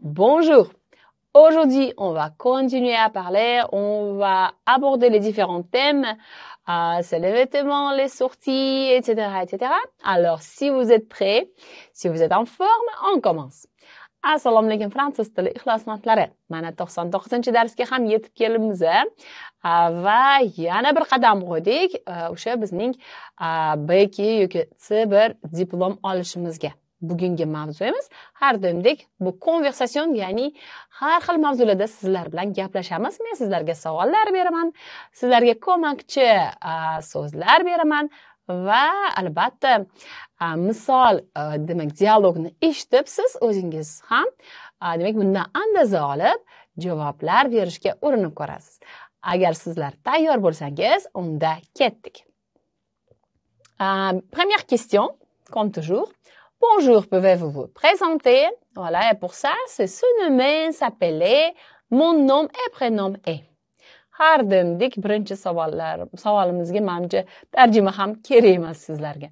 Bonjour. Aujourd'hui, on va continuer à parler, on va aborder les différents thèmes, euh, c'est les vêtements, les sorties, etc., etc. Alors, si vous êtes prêts, si vous êtes en forme, on commence. assalomu alaykum fransuz tili ixlosmandlari mana to'qson to'qqizinchi darsga ham yetib keldimiz va yana bir qadam qo'ydik o'sha bizning b ikki yoki c bir diplom olishimizga bugungi mavzuyimiz har doimdek bu konversatsion ya'ni har xil mavzularda sizlar bilan gaplashamiz men sizlarga savollar beraman sizlarga ko'makchi so'zlar beraman va albatta misol demak dialogni eshitib siz o'zingiz ham demak bundan andaza olib javoblar berishga urinib ko'rasiz agar sizlar tayyor bo'lsangiz unda ketdik première question comme toujours bonjour pouvez-vous vous présenter voilà et pour ça c'est se nommer s'appeler mon nom et prénom est har doimgidek birinchi savollar savolimizga manimcha tarjima ham kerak emas sizlarga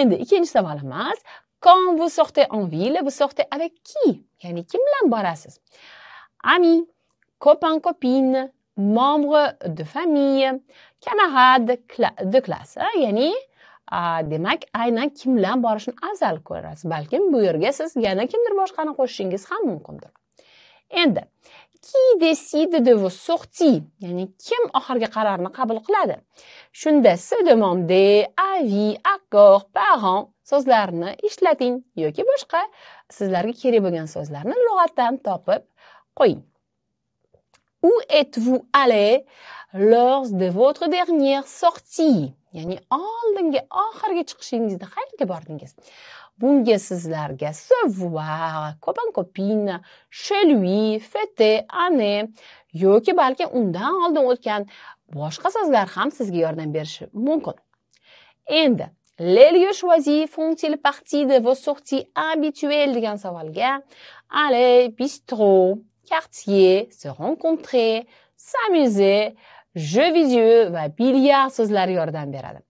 endi ikkinchi savolimiz quand vous sortez en ville vous sortez avec qui ya'ni kim bilan borasiz ami copain copine membre de famille camarade de classe ya'ni demak aynan kim bilan borishni afzal ko'rasiz balkim bu yerga siz yana kimdir boshqani qo'shishingiz ham mumkindir endi qui décide de vos sorties ya'ni kim oxirgi qarorni qabul qiladi shunda se demande avis accord parent so'zlarini ishlating yoki boshqa sizlarga kerak bo'lgan so'zlarni lug'atdan topib qo'ying où êtes-vous allé lors de votre dernière sortie ya'ni oldingi oxirgi chiqishingizda qayerga bordingiz bunga sizlarga savoir ko'pin shelui fete ane yoki balki undan oldin o'tgan boshqa so'zlar ham sizga yordam berishi mumkin endi le lieu choisis font il partie de vos sorties habituelles degan savolga aller bistro quartier se rencontrer s'amuser jeux vidéo va billard so'zlari yordam beradi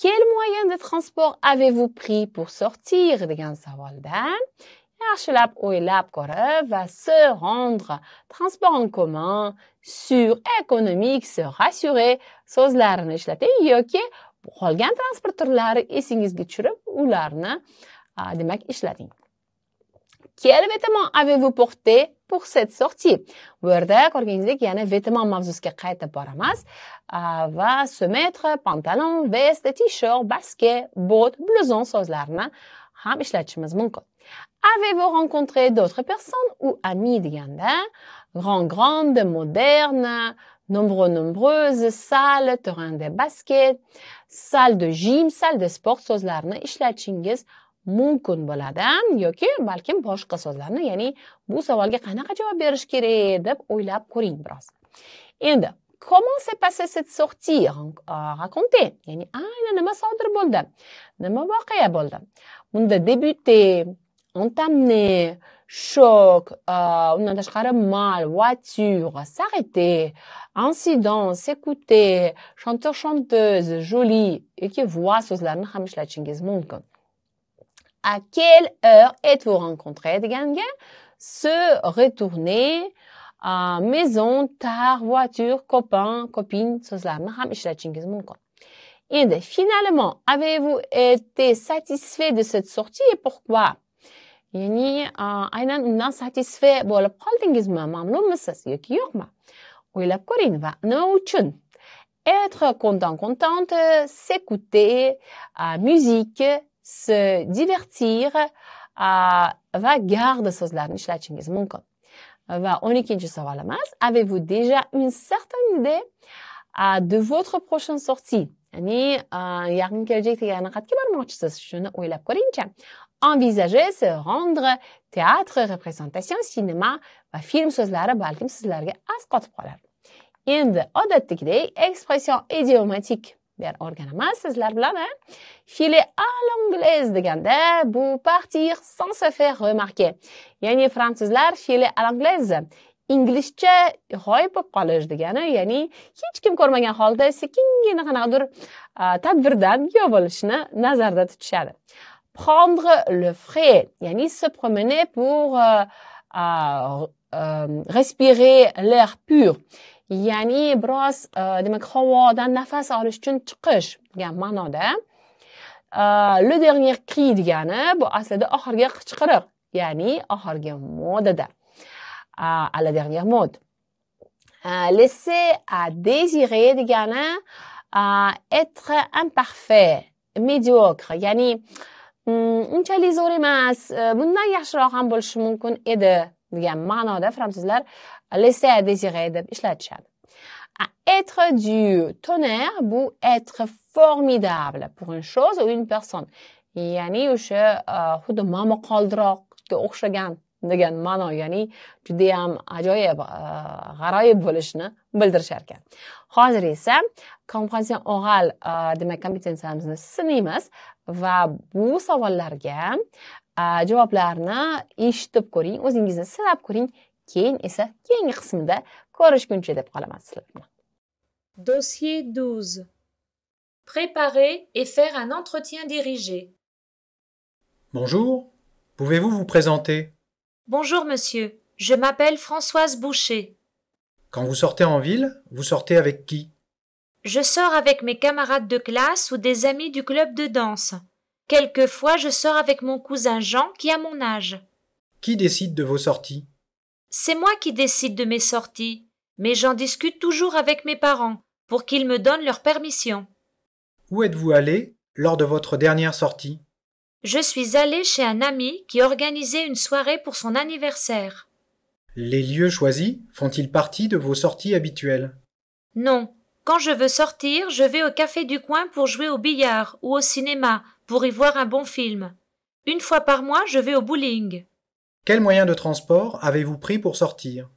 Quel moyen de transport avez-vous pris pour sortir de Gansawaldan? Archelab Oelab Korev va se rendre. Transport en commun, sûr, économique, se rassurer. Sozlarni ce yoki qolgan transportlarni esingizga tushirib, ularni demak ishlating quel vêtements avez-vous porté pour cette sortie Bu organisé y va se pantalon veste t-shirt basket bottes blouson so'zlarini ham Avez-vous rencontré d'autres personnes ou amis yanda? Grand, grande, moderne, nombreux, nombreuses, salles, terrain de basket, salle de gym, salle de sport, mumkin bo'ladi yoki balkim boshqa so'zlarni ya'ni bu savolga qanaqa javob berish kerak deb o'ylab ko'ring biroz endi comment s'est passé cette sortie raconter ya'ni aynan nima sodir bo'ldi nima voqea bo'ldi bunda debute entamne choc undan tashqari mal voiture s'arrêter incident s'écouter chanteur chanteuse joli yoki voix so'zlarini ham ishlatishingiz mumkin à quelle heure êtes-vous rencontré de Se retourner à maison, tard, voiture, copain, copine, cela. Et ben, finalement, avez-vous été satisfait de cette sortie et pourquoi يعني euh, être content contente euh, s'écouter à euh, musique se divertir va garde sözlerini işletişiniz mümkün. Ve 12. masse. avez-vous déjà une certaine idée de votre prochaine sortie? Yani yarın gelecekte yarına kadar kibar maçsız şunu oylap korincha. Envisager se rendre théâtre, représentation, cinéma, va film sözleri balkim sizlerge az qotib qolar. Endi odatdagidek expression idiomatique. bir yer o'rgan emas sizlar bilan file à l'anglaise deganda bu partir sans se faire remarquer ya'ni fransuzlar file à l'anglaise inglizcha g'oyib bo'lib qolish degani ya'ni hech kim ko'rmagan holda sekingina qanaqadir tadbirdan kuyov nazarda tutishadi prendre le frais ya'ni se promener pour euh, respirer l'air pur ya'ni biroz e, demak havodan nafas olish uchun chiqish degan ma'noda e, le dernier cri degani bu aslida oxirgi qichqiriq ya'ni oxirgi modada à la dernière mode e, laisser à désirer degani être imparfait médiocre ya'ni hmm, unchalik zo'r emas bundan yaxshiroq ham bo'lishi mumkin edi degan ma'noda fransuzlar laisser à désirer deb ishlatishadi être du tonnerre ou être formidable pour une chose ou une personne ya'ni o'sha euh, xuddi momaqoldiroqqa o'xshagan degan ma'no ya'ni ham ajoyib euh, g'aroyib bo'lishni bildirishar ekan hozir esa kompansiya oral euh, demak kompetensiyamizni sinaymiz va bu savollarga javoblarni eshitib ko'ring o'zingizni sinab ko'ring dossier 12 préparer et faire un entretien dirigé bonjour pouvez-vous vous présenter bonjour monsieur je m'appelle françoise boucher quand vous sortez en ville vous sortez avec qui je sors avec mes camarades de classe ou des amis du club de danse quelquefois je sors avec mon cousin jean qui a mon âge qui décide de vos sorties c'est moi qui décide de mes sorties, mais j'en discute toujours avec mes parents pour qu'ils me donnent leur permission. Où êtes-vous allé lors de votre dernière sortie Je suis allé chez un ami qui organisait une soirée pour son anniversaire. Les lieux choisis font-ils partie de vos sorties habituelles Non. Quand je veux sortir, je vais au café du coin pour jouer au billard ou au cinéma pour y voir un bon film. Une fois par mois, je vais au bowling. Quel moyen de transport avez-vous pris pour sortir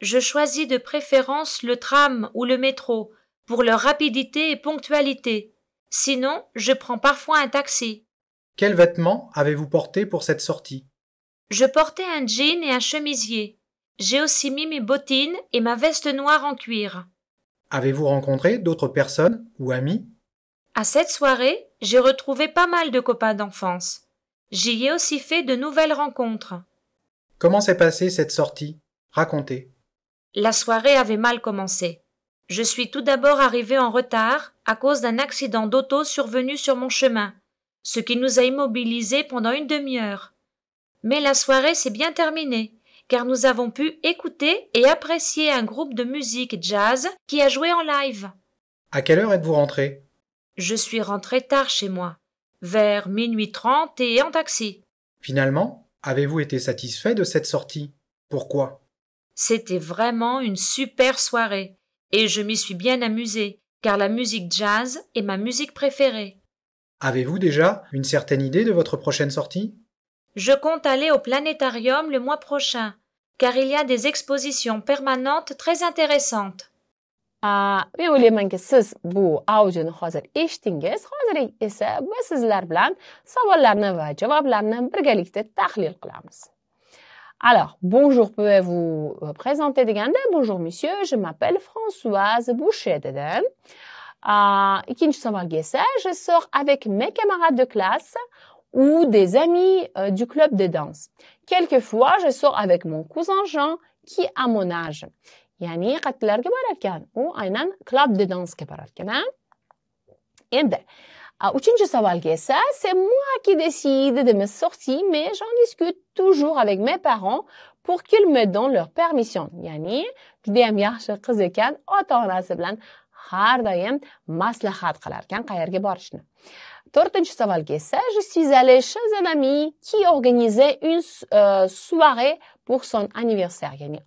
Je choisis de préférence le tram ou le métro pour leur rapidité et ponctualité. Sinon, je prends parfois un taxi. Quels vêtements avez-vous porté pour cette sortie Je portais un jean et un chemisier. J'ai aussi mis mes bottines et ma veste noire en cuir. Avez-vous rencontré d'autres personnes ou amis À cette soirée, j'ai retrouvé pas mal de copains d'enfance. J'y ai aussi fait de nouvelles rencontres. Comment s'est passée cette sortie Racontez. La soirée avait mal commencé. Je suis tout d'abord arrivé en retard à cause d'un accident d'auto survenu sur mon chemin, ce qui nous a immobilisés pendant une demi-heure. Mais la soirée s'est bien terminée, car nous avons pu écouter et apprécier un groupe de musique jazz qui a joué en live. À quelle heure êtes-vous rentré Je suis rentré tard chez moi vers minuit trente et en taxi. Finalement, avez-vous été satisfait de cette sortie Pourquoi C'était vraiment une super soirée et je m'y suis bien amusé, car la musique jazz est ma musique préférée. Avez-vous déjà une certaine idée de votre prochaine sortie Je compte aller au planétarium le mois prochain car il y a des expositions permanentes très intéressantes ve o'ylaymanki siz bu audioni hozir eshitdingiz hozir esa biz sizlar bilan savollarni va javoblarni birgalikda tahlil qilamiz alors bonjour pouvez-vous présenter deganda bonjour monsieur je m'appelle françoise boucher dedim ikkinchi savolga esa je sors avec mes camarades de classe ou des amis euh, du club de danse quelquefois je sors avec mon cousin jean qui a mon âge ya'ni qayerlarga borar ekan u aynan club de ga borar ekan endi uchinchi savolga esa c'est moi qui décide de me sortir mais j'en discute toujours avec mes parents pour qu'ils me donnent leur permission ya'ni judayam yaxshi qiz ekan ota onasi bilan har doim maslahat qilar ekan qayerga borishni je suis allée chez un ami qui organisait une euh, soirée pour son anniversaire. Ya'ni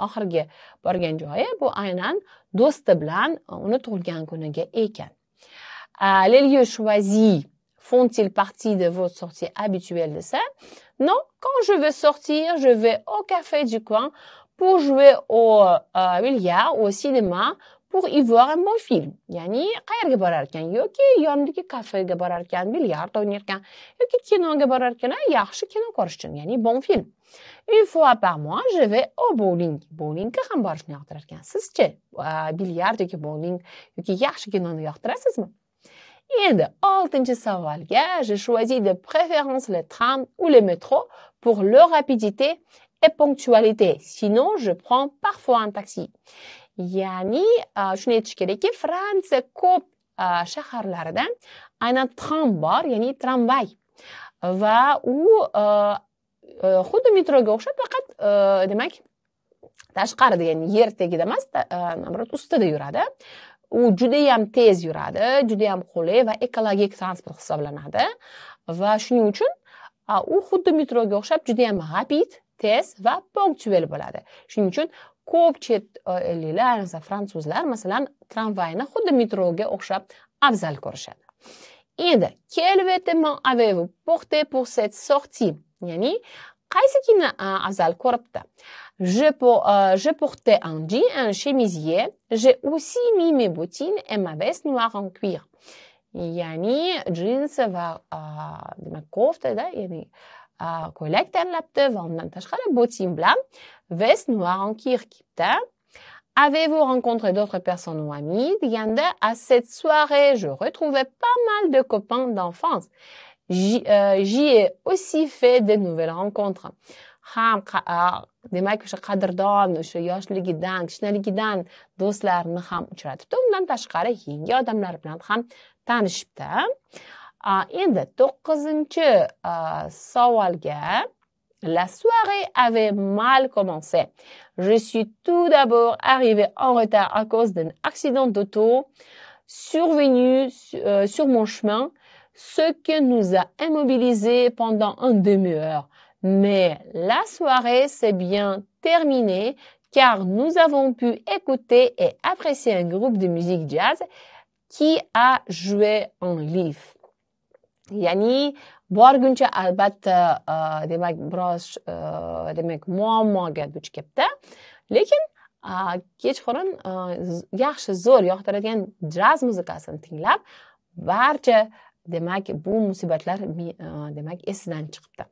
Les lieux choisis font-ils partie de votre sortie habituelle de ça? Non, quand je veux sortir, je vais au café du coin pour jouer au billard euh, ou au cinéma, pour y voir un bon film ya'ni qayerga borar ekan yoki yonidagi kafega borar ekan bilyard o'ynar ekan yoki kinoga borar ekan yaxshi kino ko'rish uchun ya'ni bon film une fois par mois je vais au bowling bowlingga ham borishni yoqtirar ekan sizchi bilyard yoki bowling yoki yaxshi kinoni yoqtirasizmi endi 6 savolga je choisis de préférence le tram ou le métro pour leur rapidité et ponctualité sinon je prends parfois un taxi ya'ni e, shuni aytish kerakki fransiya ko'p e, shaharlarida aynan tram bor ya'ni tramvay va u e, xuddi metroga o'xshab faqat demak tashqarida ya'ni yer tagida emas наоборот ustida yuradi u judayam tez yuradi judayam qulay va ekologik transport hisoblanadi va shuning uchun u xuddi metroga o'xshab judayam rapid tez va punktuel bo'ladi shuning uchun ko'p chet uh, elliklar fransuzlar masalan tramvayni xuddi metroga o'xshab afzal ko'rishadi endi quel vêtement avez-vous porté pour cette sortie ya'ni qaysikini uh, afzal ko'ribdi je, pour, uh, portais un jean, un chemisier. J'ai aussi mis mes bottines et ma veste noire en cuir. Yani jeans va uh, demak kofta da ya'ni kollekterlapte van Nantashkala Botimbla, Ves Noirankir Kipta. Avez-vous rencontré d'autres personnes ou amis? Yanda, à cette soirée, je retrouvais pas mal de copains d'enfance. Euh, j'y ai aussi fait de nouvelles rencontres. Ham demak o'sha qadrdon ah, o'sha yoshligidan kichikligidan do'stlarni ham uchratibdi undan tashqari yangi odamlar bilan ham tanishibdi euh, la soirée avait mal commencé. Je suis tout d'abord arrivé en retard à cause d'un accident d'auto survenu euh, sur mon chemin, ce qui nous a immobilisés pendant une demi-heure. Mais la soirée s'est bien terminée car nous avons pu écouter et apprécier un groupe de musique jazz qui a joué en live. ya'ni borguncha albatta e, demak biroz e, demak muammoga duch kelibdi lekin kechqurun e, yaxshi zo'r yoqtiradigan jaz muzikasini tinglab barcha demak bu musibatlar demak esidan chiqibdi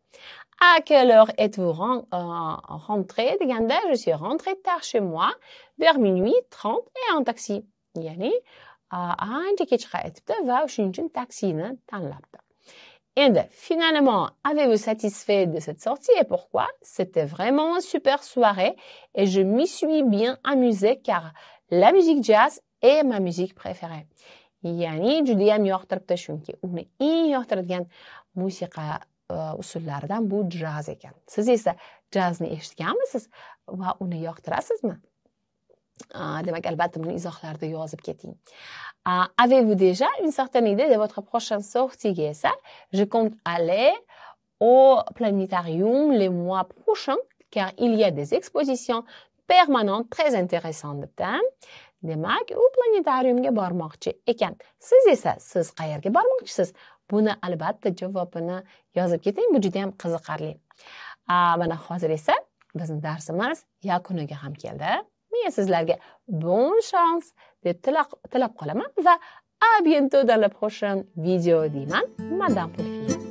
a quelle heure êtes-vous rentré deganda je suis rentré tard chez moi vers minuit trente et un taxi ya'ni uh, ancha kech qaytibdi va shuning uchun taksini tanlabdi Endi, finalement, avez-vous satisfait de cette sortie et pourquoi C'était vraiment une super soirée et je m'y suis bien amusé car la musique jazz est ma musique préférée. ya'ni judayam yoqtiribdi chunki uni eng yoqtiradigan musiqa eh, usullaridan bu jaz ekan siz esa jazni eshitganmisiz va uni yoqtirasizmi Ah, demak albatta buni izohlarda yozib keting ah, avez-vous déjà une certaine idée de votre prochaine sortie esa je compte aller au planétarium les mois prochains car il y a des expositions permanentes très intéressantes demak u planetariumga bormoqchi ekan siz esa siz qayerga bormoqchisiz buni albatta javobini yozib keting bu juda yam qiziqarli ah, mana hozir esa bizni darsimiz yakuniga ham keldi men sizlarga bon shans deb tilab qolaman va a bientôt dans le prochain video deyman madam pulfiya